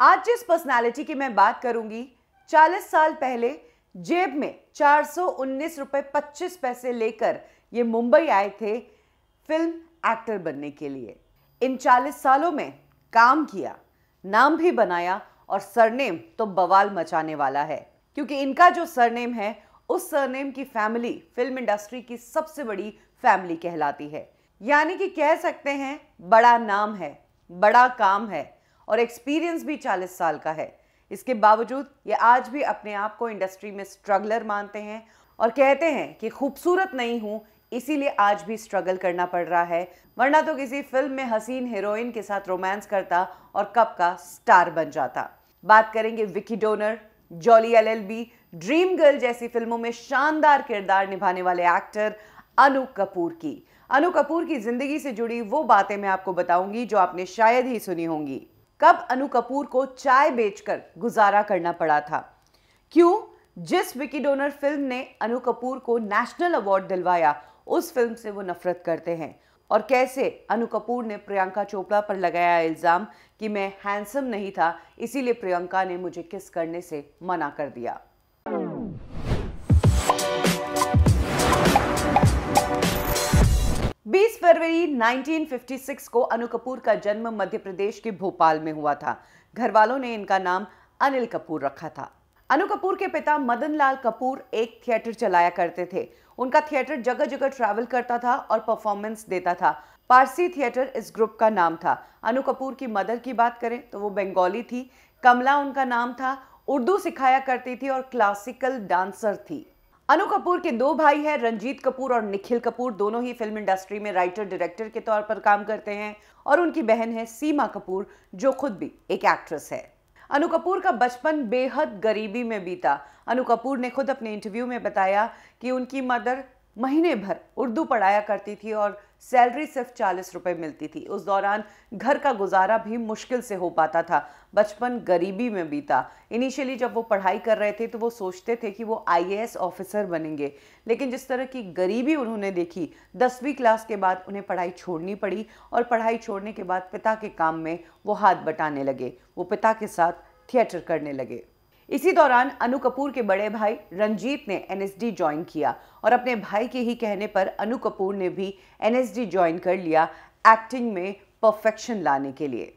आज जिस पर्सनालिटी की मैं बात करूंगी 40 साल पहले जेब में चार सौ रुपए पच्चीस पैसे लेकर ये मुंबई आए थे फिल्म एक्टर बनने के लिए इन 40 सालों में काम किया नाम भी बनाया और सरनेम तो बवाल मचाने वाला है क्योंकि इनका जो सरनेम है उस सरनेम की फैमिली फिल्म इंडस्ट्री की सबसे बड़ी फैमिली कहलाती है यानी कि कह सकते हैं बड़ा नाम है बड़ा काम है और एक्सपीरियंस भी चालीस साल का है इसके बावजूद ये आज भी अपने आप को इंडस्ट्री में स्ट्रगलर मानते हैं और कहते हैं कि खूबसूरत नहीं हूं इसीलिए आज भी स्ट्रगल करना पड़ रहा है वरना तो किसी फिल्म में हसीन हीरोइन के साथ रोमांस करता और कब का स्टार बन जाता बात करेंगे विकी डोनर जॉली एलएलबी ड्रीम गर्ल जैसी फिल्मों में शानदार किरदार निभाने वाले एक्टर अनु कपूर की अनु कपूर की जिंदगी से जुड़ी वो बातें मैं आपको बताऊंगी जो आपने शायद ही सुनी होंगी कब अनु कपूर को चाय बेचकर गुजारा करना पड़ा था क्यों जिस विकी डोनर फिल्म ने अनु कपूर को नेशनल अवार्ड दिलवाया उस फिल्म से वो नफरत करते हैं और कैसे अनु कपूर ने प्रियंका चोपड़ा पर लगाया इल्ज़ाम कि मैं हैंडसम नहीं था इसीलिए प्रियंका ने मुझे किस करने से मना कर दिया 20 फरवरी 1956 को अनु कपूर का जन्म मध्य प्रदेश के भोपाल में हुआ था घर वालों ने इनका नाम अनिल कपूर रखा था अनु कपूर के पिता मदन लाल कपूर एक थिएटर चलाया करते थे उनका थिएटर जगह जगह ट्रैवल करता था और परफॉर्मेंस देता था पारसी थिएटर इस ग्रुप का नाम था अनु कपूर की मदर की बात करें तो वो बंगाली थी कमला उनका नाम था उर्दू सिखाया करती थी और क्लासिकल डांसर थी अनु कपूर के दो भाई हैं रंजीत कपूर और निखिल कपूर दोनों ही फिल्म इंडस्ट्री में राइटर डायरेक्टर के तौर पर काम करते हैं और उनकी बहन है सीमा कपूर जो खुद भी एक एक्ट्रेस है अनु कपूर का बचपन बेहद गरीबी में बीता अनु कपूर ने खुद अपने इंटरव्यू में बताया कि उनकी मदर महीने भर उर्दू पढ़ाया करती थी और सैलरी सिर्फ चालीस रुपए मिलती थी उस दौरान घर का गुजारा भी मुश्किल से हो पाता था बचपन गरीबी में बीता इनिशियली जब वो पढ़ाई कर रहे थे तो वो सोचते थे कि वो आईएएस ऑफिसर बनेंगे लेकिन जिस तरह की गरीबी उन्होंने देखी दसवीं क्लास के बाद उन्हें पढ़ाई छोड़नी पड़ी और पढ़ाई छोड़ने के बाद पिता के काम में वो हाथ बटाने लगे वो पिता के साथ थिएटर करने लगे इसी दौरान अनु कपूर के बड़े भाई रंजीत ने एनएसडी ज्वाइन किया और अपने भाई के ही कहने पर अनु कपूर ने भी एनएसडी ज्वाइन कर लिया एक्टिंग में परफेक्शन लाने के लिए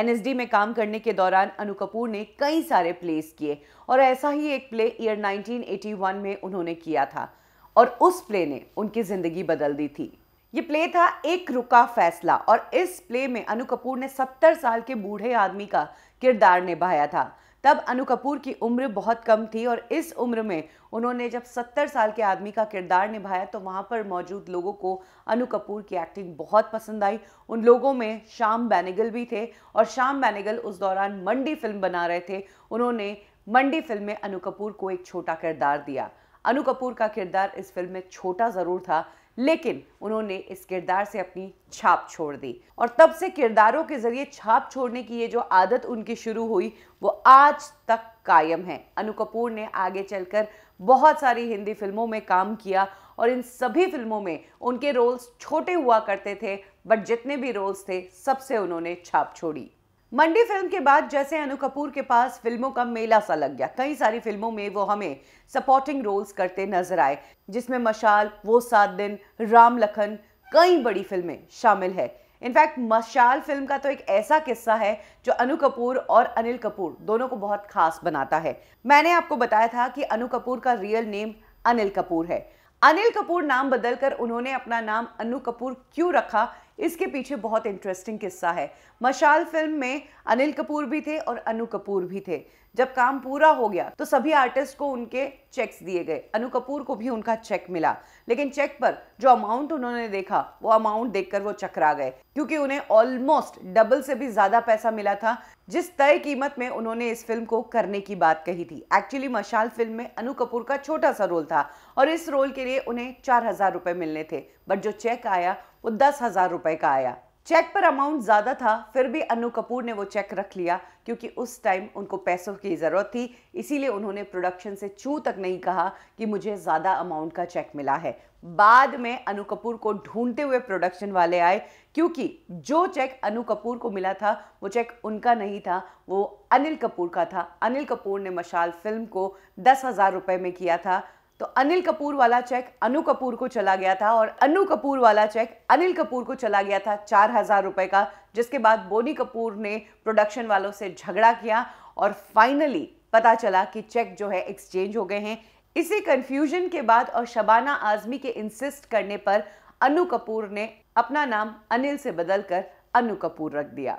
एनएसडी में काम करने के दौरान अनु कपूर ने कई सारे प्लेस किए और ऐसा ही एक प्ले ईयर 1981 में उन्होंने किया था और उस प्ले ने उनकी ज़िंदगी बदल दी थी ये प्ले था एक रुका फैसला और इस प्ले में अनु कपूर ने 70 साल के बूढ़े आदमी का किरदार निभाया था तब अनु कपूर की उम्र बहुत कम थी और इस उम्र में उन्होंने जब सत्तर साल के आदमी का किरदार निभाया तो वहाँ पर मौजूद लोगों को अनु कपूर की एक्टिंग बहुत पसंद आई उन लोगों में श्याम बैनिगल भी थे और श्याम बैनिगल उस दौरान मंडी फिल्म बना रहे थे उन्होंने मंडी फिल्म में अनु कपूर को एक छोटा किरदार दिया अनु कपूर का किरदार इस फिल्म में छोटा ज़रूर था लेकिन उन्होंने इस किरदार से अपनी छाप छोड़ दी और तब से किरदारों के जरिए छाप छोड़ने की ये जो आदत उनकी शुरू हुई वो आज तक कायम है अनु कपूर ने आगे चलकर बहुत सारी हिंदी फिल्मों में काम किया और इन सभी फिल्मों में उनके रोल्स छोटे हुआ करते थे बट जितने भी रोल्स थे सबसे उन्होंने छाप छोड़ी मंडी फिल्म के बाद जैसे अनु कपूर के पास फिल्मों का मेला सा लग गया कई सारी फिल्मों में वो हमें सपोर्टिंग रोल्स करते नजर आए जिसमें मशाल वो सात दिन राम लखन कई बड़ी फिल्में शामिल है इनफैक्ट मशाल फिल्म का तो एक ऐसा किस्सा है जो अनु कपूर और अनिल कपूर दोनों को बहुत खास बनाता है मैंने आपको बताया था कि अनु कपूर का रियल नेम अनिल कपूर है अनिल कपूर नाम बदलकर उन्होंने अपना नाम अनु कपूर क्यों रखा इसके पीछे बहुत इंटरेस्टिंग किस्सा है मशाल फिल्म में अनिल कपूर भी थे और अनु कपूर भी थे जब काम पूरा हो गया तो सभी आर्टिस्ट को उनके चेक्स दिए गए अनु कपूर को भी उनका चेक मिला लेकिन चेक पर जो अमाउंट उन्होंने देखा वो अमाउंट देखकर वो चकरा गए क्योंकि उन्हें ऑलमोस्ट डबल से भी ज़्यादा पैसा मिला था जिस तय कीमत में उन्होंने इस फिल्म को करने की बात कही थी एक्चुअली मशाल फिल्म में अनु कपूर का छोटा सा रोल था और इस रोल के लिए उन्हें चार हज़ार रुपए मिलने थे बट जो चेक आया वो दस हज़ार रुपए का आया चेक पर अमाउंट ज़्यादा था फिर भी अनु कपूर ने वो चेक रख लिया क्योंकि उस टाइम उनको पैसों की ज़रूरत थी इसीलिए उन्होंने प्रोडक्शन से छू तक नहीं कहा कि मुझे ज़्यादा अमाउंट का चेक मिला है बाद में अनु कपूर को ढूंढते हुए प्रोडक्शन वाले आए क्योंकि जो चेक अनु कपूर को मिला था वो चेक उनका नहीं था वो अनिल कपूर का था अनिल कपूर ने मशाल फिल्म को दस हज़ार रुपये में किया था तो अनिल कपूर वाला चेक अनु कपूर को चला गया था और अनु कपूर वाला चेक अनिल कपूर को चला गया था चार हज़ार रुपए का जिसके बाद बोनी कपूर ने प्रोडक्शन वालों से झगड़ा किया और फाइनली पता चला कि चेक जो है एक्सचेंज हो गए हैं इसी कंफ्यूजन के बाद और शबाना आजमी के इंसिस्ट करने पर अनु कपूर ने अपना नाम अनिल से बदलकर अनु कपूर रख दिया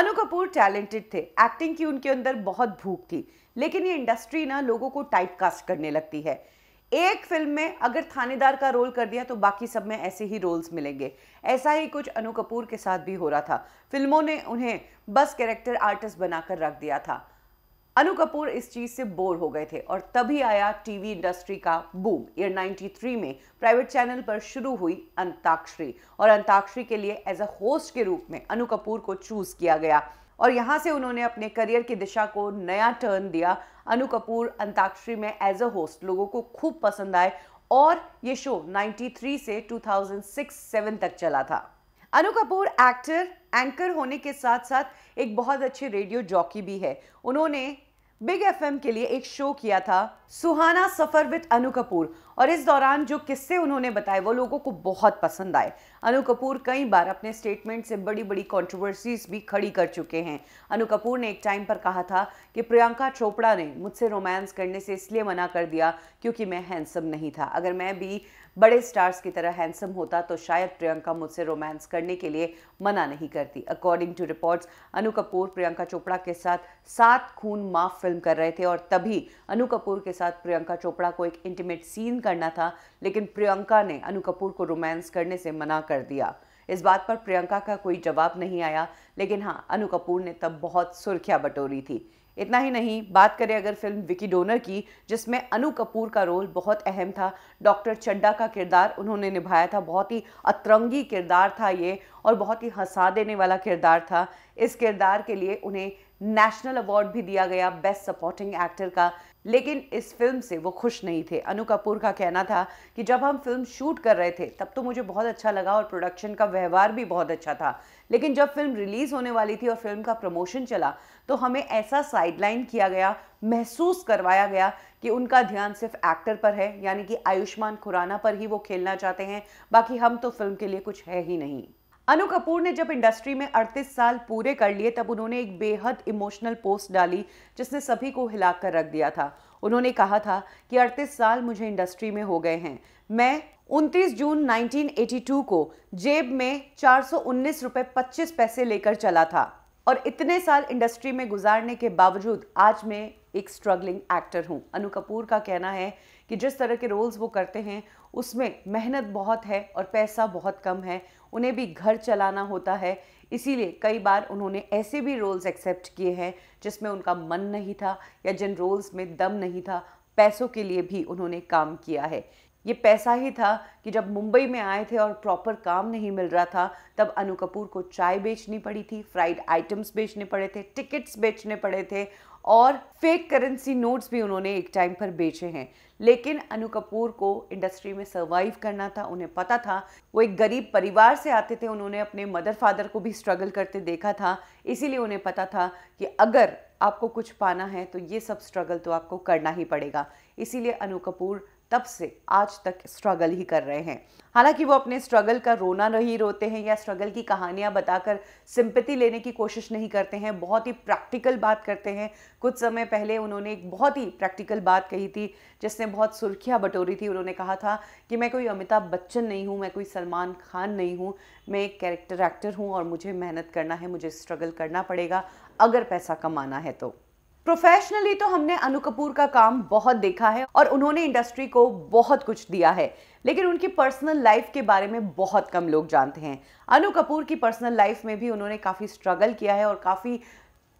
अनु कपूर टैलेंटेड थे एक्टिंग की उनके अंदर बहुत भूख थी लेकिन ये इंडस्ट्री ना लोगों को टाइपकास्ट करने लगती है एक फिल्म में अगर थानेदार का रोल कर दिया तो बाकी सब में ऐसे ही रोल्स मिलेंगे ऐसा ही कुछ अनु कपूर के साथ भी हो रहा था फिल्मों ने उन्हें बस कैरेक्टर आर्टिस्ट बनाकर रख दिया था अनु कपूर इस चीज़ से बोर हो गए थे और तभी आया टीवी इंडस्ट्री का बूम ईयर 93 में प्राइवेट चैनल पर शुरू हुई अंताक्षरी और अंताक्षरी के लिए एज अ होस्ट के रूप में अनु कपूर को चूज़ किया गया और यहाँ से उन्होंने अपने करियर की दिशा को नया टर्न दिया अनु कपूर अंताक्षरी में एज अ होस्ट लोगों को खूब पसंद आए और ये शो 93 से 2006-7 तक चला था अनु कपूर एक्टर एंकर होने के साथ साथ एक बहुत अच्छे रेडियो जॉकी भी है उन्होंने बिग एफ के लिए एक शो किया था सुहाना सफर विद अनु कपूर और इस दौरान जो किस्से उन्होंने बताए वो लोगों को बहुत पसंद आए अनु कपूर कई बार अपने स्टेटमेंट से बड़ी बड़ी कॉन्ट्रोवर्सीज भी खड़ी कर चुके हैं अनु कपूर ने एक टाइम पर कहा था कि प्रियंका चोपड़ा ने मुझसे रोमांस करने से इसलिए मना कर दिया क्योंकि मैं हैंडसम नहीं था अगर मैं भी बड़े स्टार्स की तरह हैंडसम होता तो शायद प्रियंका मुझसे रोमांस करने के लिए मना नहीं करती according to reports Anu Kapoor Priyanka Chopra के साथ सात खून माफ फिल्म कर रहे थे और तभी अनु कपूर के साथ प्रियंका चोपड़ा को एक इंटीमेट सीन करना था लेकिन प्रियंका ने अनु कपूर को रोमांस करने से मना कर दिया इस बात पर प्रियंका का कोई जवाब नहीं आया लेकिन हाँ अनु कपूर ने तब बहुत सुर्खियाँ बटोरी थी इतना ही नहीं बात करें अगर फिल्म विकी डोनर की जिसमें अनु कपूर का रोल बहुत अहम था डॉक्टर चड्डा का किरदार उन्होंने निभाया था बहुत ही अतरंगी किरदार था ये और बहुत ही हंसा देने वाला किरदार था इस किरदार के लिए उन्हें नेशनल अवार्ड भी दिया गया बेस्ट सपोर्टिंग एक्टर का लेकिन इस फिल्म से वो खुश नहीं थे अनु कपूर का कहना था कि जब हम फिल्म शूट कर रहे थे तब तो मुझे बहुत अच्छा लगा और प्रोडक्शन का व्यवहार भी बहुत अच्छा था लेकिन जब फिल्म रिलीज़ होने वाली थी और फिल्म का प्रमोशन चला तो हमें ऐसा साइडलाइन किया गया महसूस करवाया गया कि उनका ध्यान सिर्फ एक्टर पर है यानी कि आयुष्मान खुराना पर ही वो खेलना चाहते हैं बाकी हम तो फिल्म के लिए कुछ है ही नहीं अनु कपूर ने जब इंडस्ट्री में 38 साल पूरे कर लिए तब उन्होंने एक बेहद इमोशनल पोस्ट डाली जिसने सभी को हिला कर रख दिया था उन्होंने कहा था कि 38 साल मुझे इंडस्ट्री में हो गए हैं मैं 29 जून 1982 को जेब में चार सौ पैसे लेकर चला था और इतने साल इंडस्ट्री में गुजारने के बावजूद आज मैं एक स्ट्रगलिंग एक्टर हूँ अनु कपूर का कहना है कि जिस तरह के रोल्स वो करते हैं उसमें मेहनत बहुत है और पैसा बहुत कम है उन्हें भी घर चलाना होता है इसीलिए कई बार उन्होंने ऐसे भी रोल्स एक्सेप्ट किए हैं जिसमें उनका मन नहीं था या जिन रोल्स में दम नहीं था पैसों के लिए भी उन्होंने काम किया है ये पैसा ही था कि जब मुंबई में आए थे और प्रॉपर काम नहीं मिल रहा था तब अनु कपूर को चाय बेचनी पड़ी थी फ्राइड आइटम्स बेचने पड़े थे टिकट्स बेचने पड़े थे और फेक करेंसी नोट्स भी उन्होंने एक टाइम पर बेचे हैं लेकिन अनु कपूर को इंडस्ट्री में सर्वाइव करना था उन्हें पता था वो एक गरीब परिवार से आते थे उन्होंने अपने मदर फादर को भी स्ट्रगल करते देखा था इसीलिए उन्हें पता था कि अगर आपको कुछ पाना है तो ये सब स्ट्रगल तो आपको करना ही पड़ेगा इसीलिए अनु कपूर तब से आज तक स्ट्रगल ही कर रहे हैं हालांकि वो अपने स्ट्रगल का रोना नहीं रोते हैं या स्ट्रगल की कहानियां बताकर सिंपति लेने की कोशिश नहीं करते हैं बहुत ही प्रैक्टिकल बात करते हैं कुछ समय पहले उन्होंने एक बहुत ही प्रैक्टिकल बात कही थी जिसने बहुत सुर्खियां बटोरी थी उन्होंने कहा था कि मैं कोई अमिताभ बच्चन नहीं हूँ मैं कोई सलमान खान नहीं हूँ मैं एक कैरेक्टर एक्टर हूँ और मुझे मेहनत करना है मुझे स्ट्रगल करना पड़ेगा अगर पैसा कमाना है तो प्रोफेशनली तो हमने अनु कपूर का काम बहुत देखा है और उन्होंने इंडस्ट्री को बहुत कुछ दिया है लेकिन उनकी पर्सनल लाइफ के बारे में बहुत कम लोग जानते हैं अनु कपूर की पर्सनल लाइफ में भी उन्होंने काफ़ी स्ट्रगल किया है और काफ़ी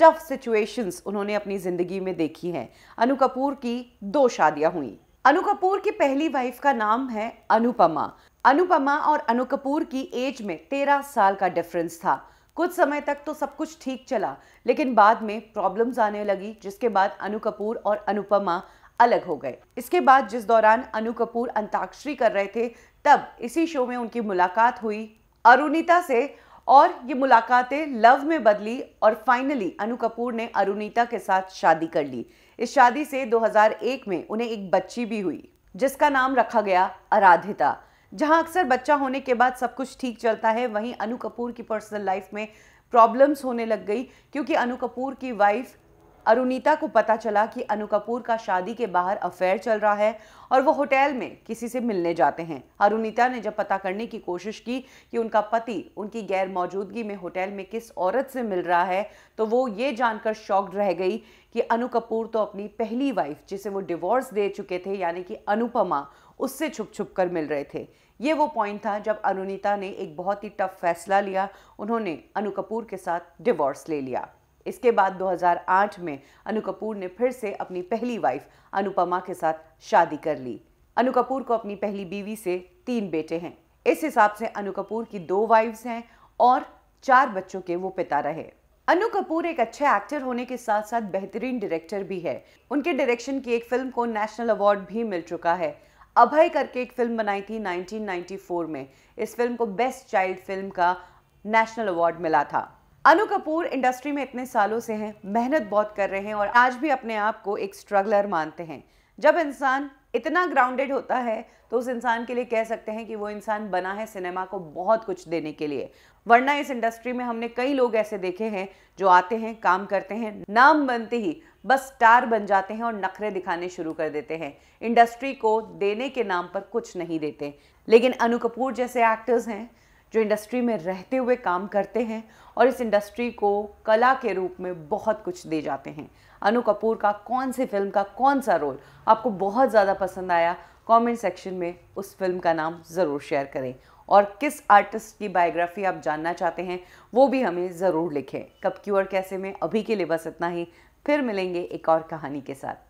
टफ सिचुएशंस उन्होंने अपनी ज़िंदगी में देखी हैं अनु कपूर की दो शादियाँ हुई अनु कपूर की पहली वाइफ का नाम है अनुपमा अनुपमा और अनु कपूर की एज में तेरह साल का डिफरेंस था कुछ समय तक तो सब कुछ ठीक चला लेकिन बाद में प्रॉब्लम्स आने लगी जिसके बाद अनु कपूर और अनुपमा अलग हो गए इसके बाद जिस दौरान अनु कपूर अंताक्षरी कर रहे थे तब इसी शो में उनकी मुलाकात हुई अरुणिता से और ये मुलाकातें लव में बदली और फाइनली अनु कपूर ने अरुणिता के साथ शादी कर ली इस शादी से 2001 में उन्हें एक बच्ची भी हुई जिसका नाम रखा गया आराधिता जहां अक्सर बच्चा होने के बाद सब कुछ ठीक चलता है वहीं अनु कपूर की पर्सनल लाइफ में प्रॉब्लम्स होने लग गई क्योंकि अनु कपूर की वाइफ अरुणीता को पता चला कि अनु कपूर का शादी के बाहर अफेयर चल रहा है और वो होटल में किसी से मिलने जाते हैं अरुणीता ने जब पता करने की कोशिश की कि उनका पति उनकी गैर मौजूदगी में होटल में किस औरत से मिल रहा है तो वो ये जानकर शॉक्ड रह गई कि अनु कपूर तो अपनी पहली वाइफ जिसे वो डिवोर्स दे चुके थे यानी कि अनुपमा उससे छुप छुप कर मिल रहे थे ये वो पॉइंट था जब अनुनीता ने एक बहुत ही टफ फैसला लिया उन्होंने अनु कपूर के साथ डिवोर्स ले लिया इसके बाद 2008 में अनु कपूर ने फिर से अपनी पहली वाइफ अनुपमा के साथ शादी कर ली अनु कपूर को अपनी पहली बीवी से तीन बेटे हैं इस हिसाब से अनु कपूर की दो वाइफ्स हैं और चार बच्चों के वो पिता रहे अनु कपूर एक अच्छे एक्टर होने के साथ साथ बेहतरीन डायरेक्टर भी है उनके डायरेक्शन की एक फिल्म को नेशनल अवार्ड भी मिल चुका है अभय करके एक फिल्म बनाई थी 1994 में इस फिल्म को बेस्ट चाइल्ड फिल्म का नेशनल अवार्ड मिला था अनु कपूर इंडस्ट्री में इतने सालों से हैं मेहनत बहुत कर रहे हैं और आज भी अपने आप को एक स्ट्रगलर मानते हैं जब इंसान इतना ग्राउंडेड होता है तो उस इंसान के लिए कह सकते हैं कि वो इंसान बना है सिनेमा को बहुत कुछ देने के लिए वरना इस इंडस्ट्री में हमने कई लोग ऐसे देखे हैं जो आते हैं काम करते हैं नाम बनते ही बस स्टार बन जाते हैं और नखरे दिखाने शुरू कर देते हैं इंडस्ट्री को देने के नाम पर कुछ नहीं देते लेकिन अनु कपूर जैसे एक्टर्स हैं जो इंडस्ट्री में रहते हुए काम करते हैं और इस इंडस्ट्री को कला के रूप में बहुत कुछ दे जाते हैं अनु कपूर का कौन सी फिल्म का कौन सा रोल आपको बहुत ज़्यादा पसंद आया कमेंट सेक्शन में उस फिल्म का नाम ज़रूर शेयर करें और किस आर्टिस्ट की बायोग्राफी आप जानना चाहते हैं वो भी हमें ज़रूर लिखें कब क्यों और कैसे में अभी के लिए बस इतना ही फिर मिलेंगे एक और कहानी के साथ